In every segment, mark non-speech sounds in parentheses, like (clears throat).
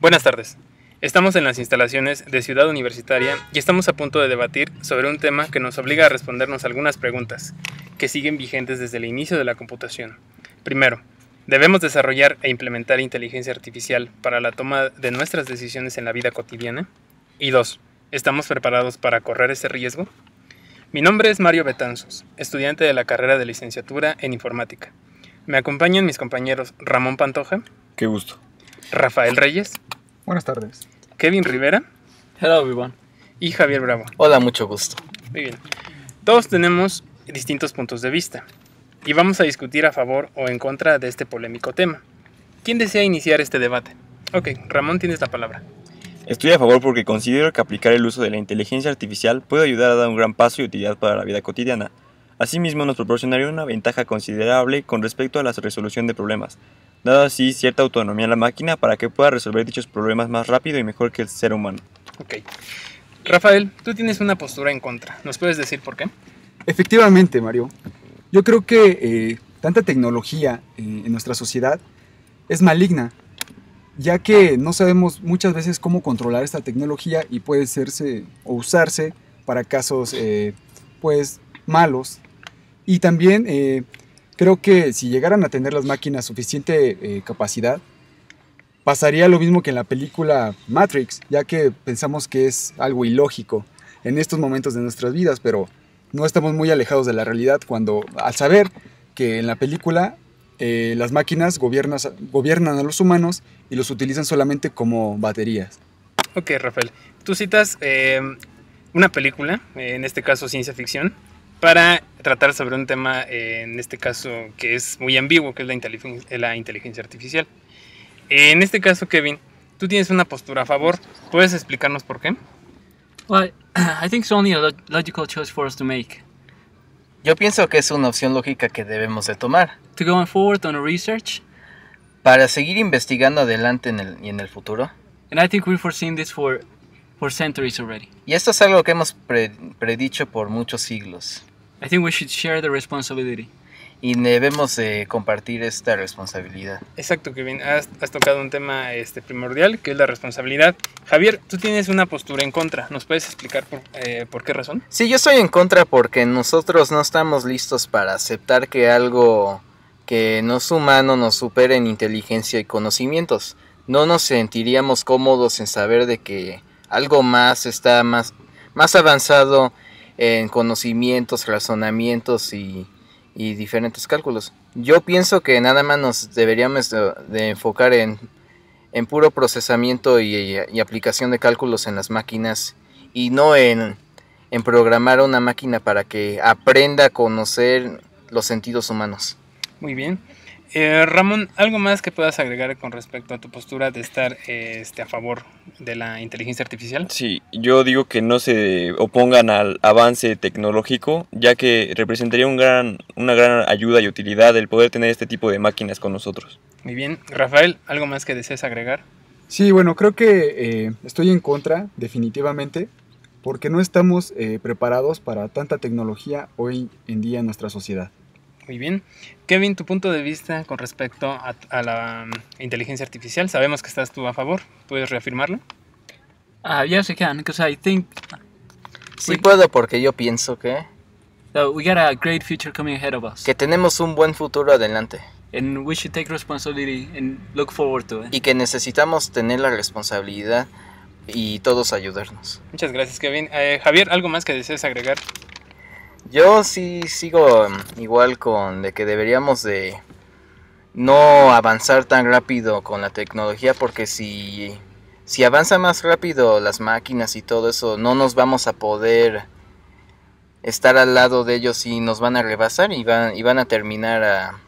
Buenas tardes. Estamos en las instalaciones de Ciudad Universitaria y estamos a punto de debatir sobre un tema que nos obliga a respondernos algunas preguntas que siguen vigentes desde el inicio de la computación. Primero, ¿debemos desarrollar e implementar inteligencia artificial para la toma de nuestras decisiones en la vida cotidiana? Y dos, ¿estamos preparados para correr ese riesgo? Mi nombre es Mario Betanzos, estudiante de la carrera de licenciatura en informática. Me acompañan mis compañeros Ramón Pantoja. Qué gusto. Rafael Reyes. Buenas tardes. Kevin Rivera. Hello everyone. Y Javier Bravo. Hola, mucho gusto. Muy bien. Todos tenemos distintos puntos de vista y vamos a discutir a favor o en contra de este polémico tema. ¿Quién desea iniciar este debate? Ok, Ramón, tienes la palabra. Estoy a favor porque considero que aplicar el uso de la inteligencia artificial puede ayudar a dar un gran paso y utilidad para la vida cotidiana. Asimismo, nos proporcionaría una ventaja considerable con respecto a la resolución de problemas, dada así cierta autonomía a la máquina para que pueda resolver dichos problemas más rápido y mejor que el ser humano. Ok. Rafael, tú tienes una postura en contra. ¿Nos puedes decir por qué? Efectivamente, Mario. Yo creo que eh, tanta tecnología eh, en nuestra sociedad es maligna ya que no sabemos muchas veces cómo controlar esta tecnología y puede serse o usarse para casos eh, pues malos. Y también eh, creo que si llegaran a tener las máquinas suficiente eh, capacidad, pasaría lo mismo que en la película Matrix, ya que pensamos que es algo ilógico en estos momentos de nuestras vidas, pero no estamos muy alejados de la realidad cuando al saber que en la película eh, las máquinas gobiernan, a los humanos y los utilizan solamente como baterías. Ok, Rafael. Tú citas eh, una película, en este caso ciencia ficción, para tratar sobre un tema, eh, en este caso, que es muy ambiguo, que es la inteligencia, artificial. En este caso, Kevin, tú tienes una postura a favor. ¿Puedes explicarnos por qué? (clears throat) I think it's only a logical choice for to make. Yo pienso que es una opción lógica que debemos de tomar. To going forward on research. Para seguir investigando adelante en el, y en el futuro. And I think we've foreseen this for, for centuries already. Y esto es algo que hemos predicho por muchos siglos. I think we should share the responsibility y debemos de compartir esta responsabilidad. Exacto, Kevin. Has, has, tocado un tema este, primordial, que es la responsabilidad. Javier, tú tienes una postura en contra. ¿Nos puedes explicar eh, por, qué razón? Sí, yo estoy en contra porque nosotros no estamos listos para aceptar que algo que no es humano nos supere en inteligencia y conocimientos. No nos sentiríamos cómodos en saber de que algo más está más, más avanzado en conocimientos, razonamientos y y diferentes cálculos. Yo pienso que nada más nos deberíamos de, enfocar en, puro procesamiento y, aplicación de cálculos en las máquinas y no en, en programar una máquina para que aprenda a conocer los sentidos humanos. Muy bien. Eh, Ramón, ¿algo más que puedas agregar con respecto a tu postura de estar eh, este, a favor de la inteligencia artificial? Sí, yo digo que no se opongan al avance tecnológico, ya que representaría un gran, una gran ayuda y utilidad el poder tener este tipo de máquinas con nosotros. Muy bien, Rafael, ¿algo más que desees agregar? Sí, bueno, creo que eh, estoy en contra, definitivamente, porque no estamos preparados para tanta tecnología hoy en día en nuestra sociedad. Muy bien. Kevin, tu punto de vista con respecto a, la mm, inteligencia artificial. Sabemos que estás tú a favor. ¿Puedes reafirmarlo? yes, I can, I think... Sí puedo porque yo pienso que... we got a great future coming ahead of us. Que tenemos un buen futuro adelante. And we should take responsibility and look forward to Y que necesitamos tener la responsabilidad y todos ayudarnos. Muchas gracias, Kevin. Eh, Javier, ¿algo más que desees agregar? Yo sí sigo mm, igual con de que deberíamos de no avanzar tan rápido con la tecnología porque si, si avanza más rápido las máquinas y todo eso, no nos vamos a poder estar al lado de ellos y nos van a rebasar y van, y van a terminar a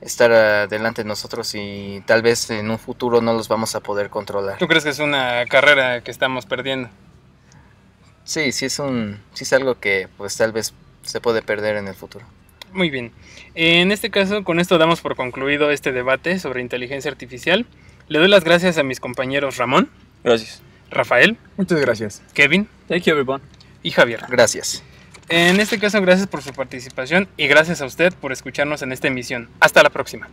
estar delante de nosotros y tal vez en un futuro no los vamos a poder controlar. ¿Tú crees que es una carrera que estamos perdiendo? Sí, sí es, un, sí es algo que pues tal vez se puede perder en el futuro. Muy bien. En este caso, con esto damos por concluido este debate sobre inteligencia artificial. Le doy las gracias a mis compañeros Ramón. Gracias. Rafael. Muchas gracias. Kevin. Thank you, everyone. Y Javier. Gracias. En este caso, gracias por su participación y gracias a usted por escucharnos en esta emisión. Hasta la próxima.